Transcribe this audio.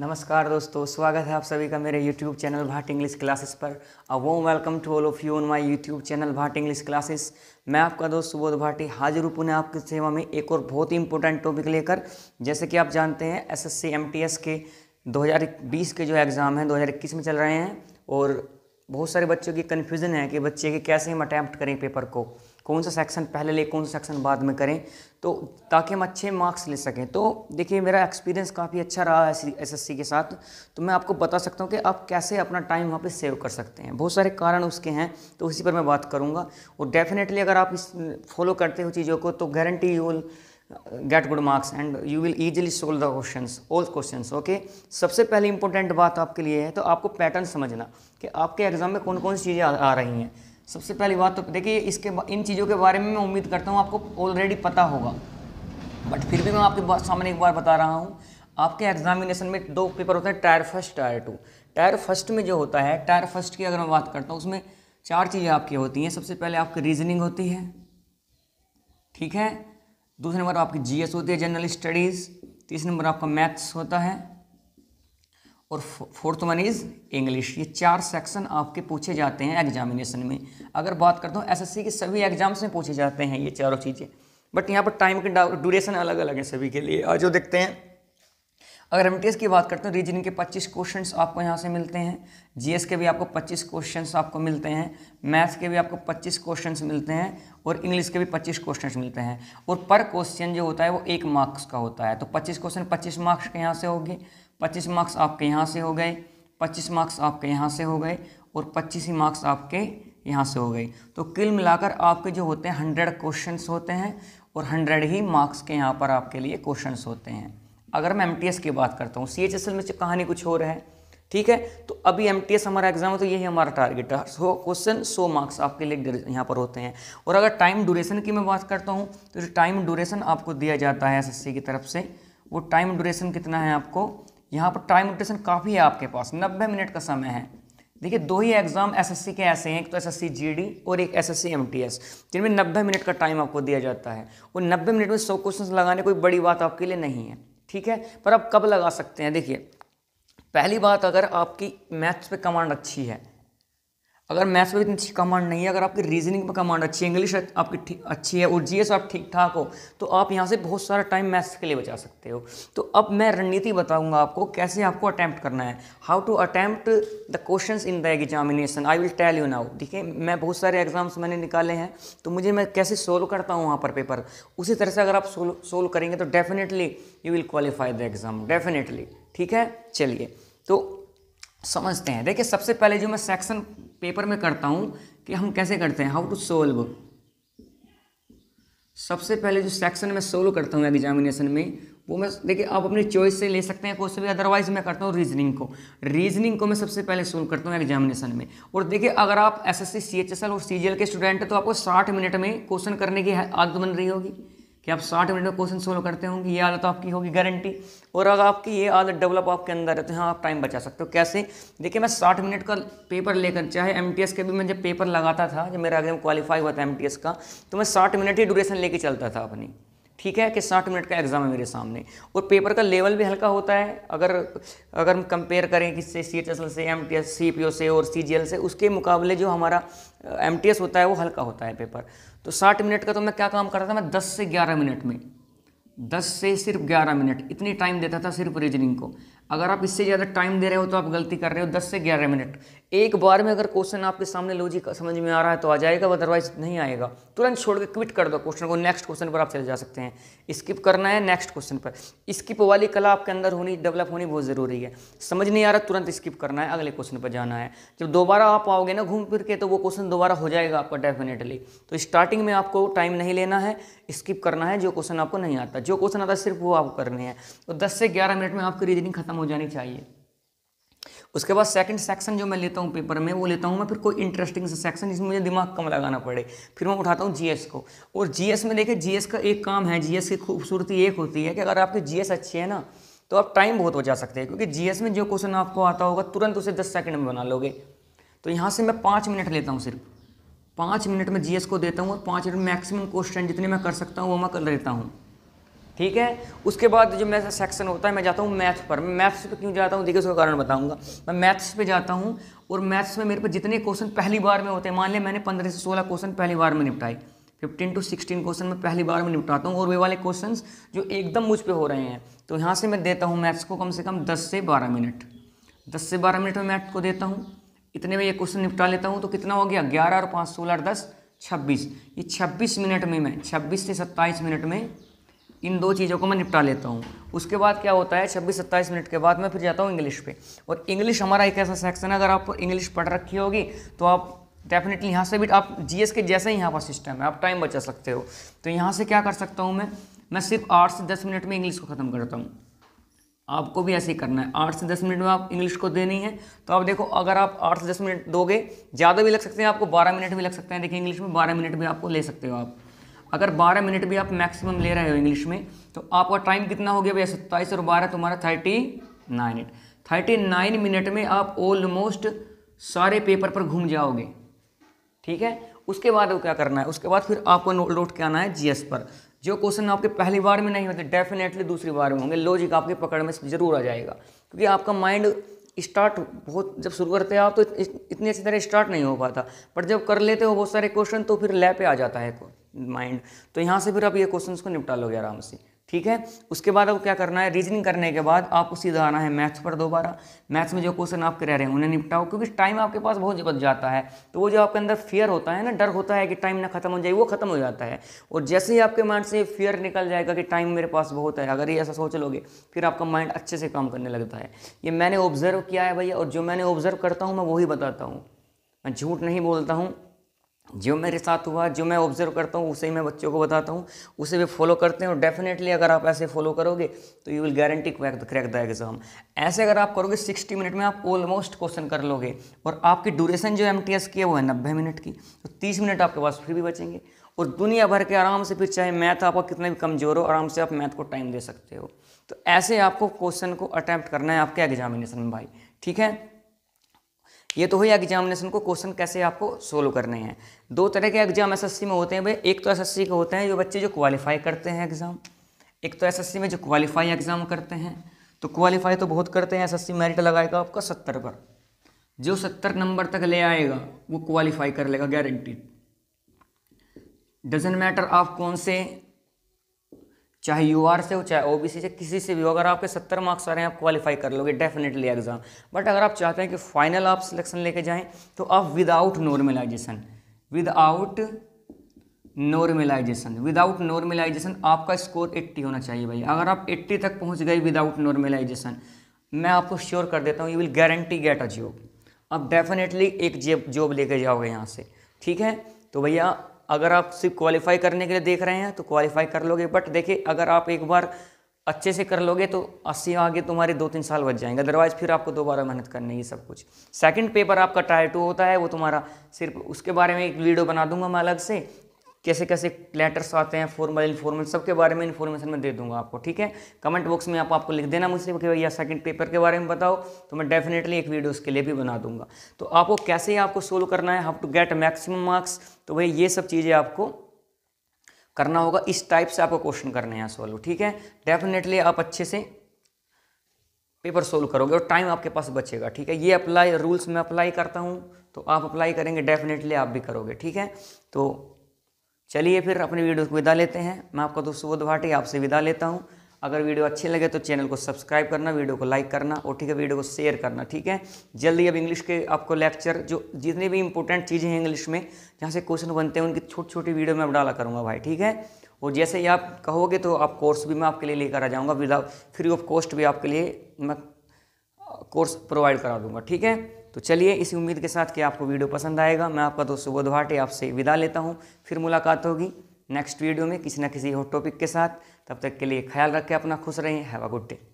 नमस्कार दोस्तों स्वागत है आप सभी का मेरे YouTube channel Bhat English classes पर और वो welcome to all of you on my YouTube channel Bhat English classes मैं आपका दोस्त सुबोध भाटी हाजिर हूँ पुनः आपकी सेवा में एक और बहुत ही इंपॉर्टेंट टॉपिक लेकर जैसे कि आप जानते हैं एस एस के 2020 के जो एग्ज़ाम हैं दो में चल रहे हैं और बहुत सारे बच्चों की कन्फ्यूज़न है कि बच्चे के कैसे हम अटैम्प्ट करें पेपर को कौन सा सेक्शन पहले ले कौन सा सेक्शन बाद में करें तो ताकि हम अच्छे मार्क्स ले सकें तो देखिए मेरा एक्सपीरियंस काफ़ी अच्छा रहा है एस के साथ तो मैं आपको बता सकता हूँ कि आप कैसे अपना टाइम वहाँ पे सेव कर सकते हैं बहुत सारे कारण उसके हैं तो उसी पर मैं बात करूँगा और डेफिनेटली अगर आप इस फॉलो करते हो चीज़ों को तो guarantee you will get good marks and you will easily solve the question all question okay सबसे पहले इंपॉर्टेंट बात आपके लिए है तो आपको पैटर्न समझना कि आपके एग्जाम में कौन कौन सी चीज़ें आ रही हैं सबसे पहली बात तो देखिए इसके इन चीज़ों के बारे में मैं उम्मीद करता हूँ आपको ऑलरेडी पता होगा बट फिर भी मैं आपके सामने एक बार बता रहा हूँ आपके एग्जामिनेशन में दो पेपर होते हैं tier first tier two tier first में जो होता है टायर फर्स्ट की अगर मैं बात करता हूँ उसमें चार चीज़ें आपकी होती हैं सबसे पहले आपकी रीजनिंग होती है ठीक है दूसरे नंबर आपकी जीएस होती है जनरल स्टडीज़ तीसरे नंबर आपका मैथ्स होता है और फोर्थ वन इज़ इंग्लिश ये चार सेक्शन आपके पूछे जाते हैं एग्जामिनेशन में अगर बात करता हूँ एसएससी के सभी एग्जाम्स में पूछे जाते हैं ये चारों चीज़ें बट यहाँ पर टाइम के ड्यूरेशन अलग अलग है सभी के लिए और जो देखते हैं अगर एम की बात करते हैं तो रीजनिंग के 25 क्वेश्चंस आपको यहाँ से मिलते हैं जीएस के भी आपको 25 क्वेश्चंस आपको मिलते हैं मैथ्स के भी आपको 25 क्वेश्चंस मिलते हैं और इंग्लिश के भी 25 क्वेश्चंस मिलते हैं और पर क्वेश्चन जो होता है वो एक मार्क्स का होता है तो 25 क्वेश्चन 25 मार्क्स के यहाँ से हो गए पच्चीस मार्क्स आपके यहाँ से हो गए पच्चीस मार्क्स आपके यहाँ से हो गए और पच्चीस ही मार्क्स आपके यहाँ से हो गए तो किल मिलाकर आपके जो होते हैं हंड्रेड क्वेश्चन होते हैं और हंड्रेड ही मार्क्स के यहाँ पर आपके लिए क्वेश्चन होते हैं अगर मैं एम की बात करता हूँ सी में कहानी कुछ हो रहा है ठीक है तो अभी एम हमारा एग्जाम है तो यही हमारा टारगेट है सो क्वेश्चन सो मार्क्स आपके लिए यहाँ पर होते हैं और अगर टाइम ड्यूरेशन की मैं बात करता हूँ तो जो टाइम ड्यूरेशन आपको दिया जाता है एस की तरफ से वो टाइम ड्यूरेशन कितना है आपको यहाँ पर टाइम ड्यूरेशन काफ़ी है आपके पास नब्बे मिनट का समय है देखिए दो ही एग्जाम एस के ऐसे हैं एक तो एस एस और एक एस एस जिनमें नब्बे मिनट का टाइम आपको दिया जाता है और नब्बे मिनट में सौ क्वेश्चन लगाने कोई बड़ी बात आपके लिए नहीं है ठीक है पर आप कब लगा सकते हैं देखिए पहली बात अगर आपकी मैथ्स पे कमांड अच्छी है अगर मैथ्स में इतनी अच्छी कमांड नहीं है अगर आपकी रीजनिंग में कमांड अच्छी है इंग्लिश आपकी अच्छी है और जीएस आप ठीक ठाक हो तो आप यहाँ से बहुत सारा टाइम मैथ्स के लिए बचा सकते हो तो अब मैं रणनीति बताऊँगा आपको कैसे आपको अटैम्प्ट करना है how to attempt the question in the examination I will tell you now देखिए मैं बहुत सारे एग्जाम्स मैंने निकाले हैं तो मुझे मैं कैसे सोल्व करता हूँ वहाँ पर पेपर उसी तरह से अगर आप सोल्व सोल्व करेंगे तो definitely you will qualify the exam definitely ठीक है चलिए तो समझते हैं देखिए सबसे पहले जो मैं सेक्शन पेपर में करता हूँ कि हम कैसे करते हैं हाउ टू सोल्व सबसे पहले जो सेक्शन में सोल्व करता हूँ एग्जामिनेशन में वो मैं देखिए आप अपनी चॉइस से ले सकते हैं क्वेश्चन भी अदरवाइज मैं करता हूँ रीजनिंग को रीजनिंग को मैं सबसे पहले सोल्व करता हूँ एग्जामिनेशन में और देखिए अगर आप एसएससी सीएचएसएल और सीजीएल के स्टूडेंट हैं तो आपको साठ मिनट में क्वेश्चन करने की आदत बन रही होगी कि आप साठ मिनट में क्वेश्चन सोल्व करते होंगे ये आदत आपकी होगी गारंटी और अगर आपकी ये आदत डेवलप आपके अंदर है तो हाँ आप टाइम बचा सकते हो कैसे देखिए मैं साठ मिनट का पेपर लेकर चाहे एम के भी मैं जब पेपर लगाता था जब मेरा अगर क्वालिफाई हुआ था एम का तो मैं साठ मिनट ही ड्यूरेशन लेके चलता था अपनी ठीक है कि साठ मिनट का एग्ज़ाम है मेरे सामने और पेपर का लेवल भी हल्का होता है अगर अगर हम कंपेयर करें किससे सी एच एस एल से M T S C P O से और सी जी एल से उसके मुकाबले जो हमारा एम टी एस होता है वो हल्का होता है पेपर तो साठ मिनट का तो मैं क्या काम करता था मैं दस से ग्यारह मिनट में दस से सिर्फ ग्यारह मिनट इतनी टाइम देता था सिर्फ रीजनिंग को अगर आप इससे ज़्यादा टाइम दे रहे हो तो आप गलती कर रहे हो दस से ग्यारह मिनट एक बार में अगर क्वेश्चन आपके सामने लॉजिक समझ में आ रहा है तो आ जाएगा अदरवाइज नहीं आएगा तुरंत छोड़ के क्विट कर दो क्वेश्चन को नेक्स्ट क्वेश्चन पर आप चले जा सकते हैं स्किप करना है नेक्स्ट क्वेश्चन पर स्किप वाली कला आपके अंदर होनी डेवलप होनी बहुत ज़रूरी है समझ नहीं आ रहा तुरंत स्किप करना है अगले क्वेश्चन पर जाना है जब दोबारा आप आओगे ना घूम फिर के तो वो क्वेश्चन दोबारा हो जाएगा आपका डेफिनेटली तो स्टार्टिंग में आपको टाइम नहीं लेना है स्किप करना है जो क्वेश्चन आपको नहीं आता जो क्वेश्चन आता सिर्फ वो आप करने हैं तो दस से ग्यारह मिनट में आपकी रीजनिंग खत्म ख़त्म हो जानी चाहिए उसके बाद सेकंड सेक्शन जो मैं लेता हूँ पेपर में वो लेता हूँ मैं फिर कोई इंटरेस्टिंग सा सेक्शन जिसमें मुझे दिमाग कम लगाना पड़े फिर मैं उठाता हूँ जीएस को और जीएस में देखिए जीएस का एक काम है जीएस की खूबसूरती एक होती है कि अगर आपके जीएस अच्छे हैं ना तो आप टाइम बहुत बचा सकते हैं क्योंकि जीएस में जो क्वेश्चन आपको आता होगा तुरंत उसे दस सेकेंड में बना लोगे तो यहाँ से मैं पाँच मिनट लेता हूँ सिर्फ पाँच मिनट में जीएस को देता हूँ और पाँच मिनट मैक्सिमम क्वेश्चन जितने मैं कर सकता हूँ वो मैं कर लेता हूँ ठीक है उसके बाद जो मेरा सेक्शन होता है मैं जाता हूँ मैथ्स पर मैं मैथ्स पे क्यों जाता हूँ देखिए उसका कारण बताऊँगा मैं मैथ्स पे जाता हूँ और मैथ्स में मेरे पास जितने क्वेश्चन पहली बार में होते हैं मान लिया मैंने पंद्रह से सोलह क्वेश्चन पहली बार में निपटाए फिफ्टीन टू सिक्सटीन क्वेश्चन मैं पहली बार में निपटाता हूँ और वे वाले क्वेश्चन जो एकदम मुझ पर हो रहे हैं तो यहाँ से मैं देता हूँ मैथ्स को कम से कम दस से बारह मिनट दस से बारह मिनट में मैथ को देता हूँ इतने में ये क्वेश्चन निपटा लेता हूँ तो कितना हो गया ग्यारह और पाँच सोलह और दस छब्बीस ये छब्बीस मिनट में मैं छब्बीस से सत्ताईस मिनट में इन दो चीज़ों को मैं निपटा लेता हूँ उसके बाद क्या होता है छब्बीस सत्ताईस मिनट के बाद मैं फिर जाता हूँ इंग्लिश पे और इंग्लिश हमारा एक ऐसा सेक्शन है अगर आप इंग्लिश पढ़ रखी होगी तो आप डेफिनेटली यहाँ से भी आप जी के जैसे ही यहाँ पर सिस्टम है आप टाइम बचा सकते हो तो यहाँ से क्या कर सकता हूँ मैं मैं सिर्फ आठ से दस मिनट में इंग्लिश को ख़त्म करता हूँ आपको भी ऐसे ही करना है आठ से दस मिनट में आप इंग्लिश को देनी है तो आप देखो अगर आप आठ से दस मिनट दोगे ज़्यादा भी लग सकते हैं आपको बारह मिनट भी लग सकते हैं देखिए इंग्लिश में बारह मिनट भी आपको ले सकते हो आप अगर 12 मिनट भी आप मैक्सिमम ले रहे हो इंग्लिश में तो आपका टाइम कितना हो गया भैया सत्ताईस और बारह तुम्हारा thirty nine thirty nine minute में आप ऑलमोस्ट सारे पेपर पर घूम जाओगे ठीक है उसके बाद वो क्या करना है उसके बाद फिर आपको नोट के आना है जीएस पर जो क्वेश्चन आपके पहली बार में नहीं होते डेफिनेटली दूसरी बार में होंगे लॉजिक आपके पकड़ में जरूर आ जाएगा क्योंकि आपका माइंड स्टार्ट बहुत जब शुरू करते हैं आप तो इतनी अच्छी तरह स्टार्ट नहीं हो पाता बट जब कर लेते हो बहुत सारे क्वेश्चन तो फिर लैपे आ जाता है माइंड तो यहाँ से फिर आप ये क्वेश्चन को निपटा लोगे आराम से ठीक है उसके बाद आपको क्या करना है रीजनिंग करने के बाद आपको सीधा आना है मैथ्स पर दोबारा मैथ्स में जो क्वेश्चन आपके रह रहे हैं उन्हें निपटाओ क्योंकि टाइम आपके पास बहुत बच जाता है तो वो जो आपके अंदर फियर होता है ना डर होता है कि टाइम ना खत्म हो जाए वो खत्म हो जाता है और जैसे ही आपके माइंड से फियर निकल जाएगा कि टाइम मेरे पास बहुत है अगर ये ऐसा सोच लोगे फिर आपका माइंड अच्छे से काम करने लगता है ये मैंने ऑब्जर्व किया है भैया और जो मैंने ऑब्जर्व करता हूँ मैं वही बताता हूँ मैं झूठ नहीं बोलता हूँ जो मेरे साथ हुआ जो मैं ऑब्जर्व करता हूँ उसे ही मैं बच्चों को बताता हूँ उसे वे फॉलो करते हैं और डेफिनेटली अगर आप ऐसे फॉलो करोगे तो you will guarantee crack the exam ऐसे अगर आप करोगे 60 मिनट में आप ऑलमोस्ट क्वेश्चन कर लोगे और आपकी ड्यूरेशन जो एम की है वो है नब्बे मिनट की तो तीस मिनट आपके पास फिर भी बचेंगे और दुनिया भर के आराम से फिर चाहे मैथ आपका कितना भी कमज़ोर हो आराम से आप मैथ को टाइम दे सकते हो तो ऐसे आपको क्वेश्चन को अटैम्प्ट करना है आपके एग्जामिनेशन में भाई ठीक है ये तो हुई एग्जामिनेशन को क्वेश्चन कैसे आपको सोल्व करने हैं दो तरह के एग्जाम एसएससी में होते हैं भाई एक तो एसएससी के होते हैं जो बच्चे जो क्वालिफाई करते हैं एग्ज़ाम एक तो एसएससी में जो क्वालिफाई एग्ज़ाम करते हैं तो क्वालिफाई तो बहुत करते हैं एसएससी मेरिट लगाएगा आपका सत्तर पर जो सत्तर नंबर तक ले आएगा वो क्वालिफाई कर लेगा गारंटीड डजेंट मैटर आप कौन से चाहे यू आर से हो चाहे सी से किसी से भी हो अगर आपके सत्तर मार्क्स आ रहे हैं आप क्वालिफाई कर लोगे डेफिनेटली एग्जाम बट अगर आप चाहते हैं कि फाइनल आप सिलेक्शन लेके जाएं तो आप without normalisation without normalisation without normalisation आपका स्कोर 80 होना चाहिए भाई अगर आप 80 तक पहुंच गए विदाउट नॉर्मलाइजेशन मैं आपको श्योर कर देता हूँ you will guarantee get a job आप डेफिनेटली एक जॉब लेके जाओगे यहाँ से ठीक है तो भैया अगर आप सिर्फ क्वालिफाई करने के लिए देख रहे हैं तो क्वालिफाई कर लोगे बट देखिए अगर आप एक बार अच्छे से कर लोगे तो अस्सी आगे तुम्हारे दो तीन साल बच जाएंगे अदरवाइज़ फिर आपको दोबारा मेहनत करनी है सब कुछ सेकंड पेपर आपका टायर टू होता है वो तुम्हारा सिर्फ उसके बारे में एक वीडियो बना दूंगा मैं अलग से कैसे कैसे लेटर्स आते हैं फॉर्मल इनफॉर्मल सबके बारे में इन्फॉर्मेशन मैं दे दूंगा आपको ठीक है कमेंट बॉक्स में आप आपको लिख देना मुझसे कि भैया सेकंड पेपर के बारे में बताओ तो मैं डेफिनेटली एक वीडियो उसके लिए भी बना दूंगा तो आपको कैसे आपको सोल्व करना है how to get maximum marks तो भैया ये सब चीज़ें आपको करना होगा इस टाइप से आपको क्वेश्चन करने हैं सोल्व ठीक है डेफिनेटली आप अच्छे से पेपर सोल्व करोगे और टाइम आपके पास बचेगा ठीक है ये अप्लाई रूल्स में अप्लाई करता हूँ तो आप अप्लाई करेंगे डेफिनेटली आप भी करोगे ठीक है तो चलिए फिर अपने वीडियो को विदा लेते हैं मैं आपका दोस्त सुबोध भाटी आपसे विदा लेता हूँ अगर वीडियो अच्छे लगे तो चैनल को सब्सक्राइब करना वीडियो को लाइक करना और ठीक है वीडियो को शेयर करना ठीक है जल्दी अब इंग्लिश के आपको लेक्चर जो जितनी भी इंपॉर्टेंट चीज़ें हैं इंग्लिश में जहाँ से क्वेश्चन बनते हैं उनकी छोटी छोटी वीडियो मैं डाला करूँगा भाई ठीक है और जैसे ही आप कहोगे तो आप कोर्स भी मैं आपके लिए लेकर आ जाऊँगा विदाउट फ्री ऑफ कॉस्ट भी आपके लिए मैं कोर्स प्रोवाइड करा दूंगा ठीक है तो चलिए इसी उम्मीद के साथ कि आपको वीडियो पसंद आएगा मैं आपका दोस्त सुबोध भाटे आपसे विदा लेता हूँ फिर मुलाकात होगी नेक्स्ट वीडियो में किसी ना किसी हॉट टॉपिक के साथ तब तक के लिए ख्याल रखें अपना खुश रहें हैव अ गुड डे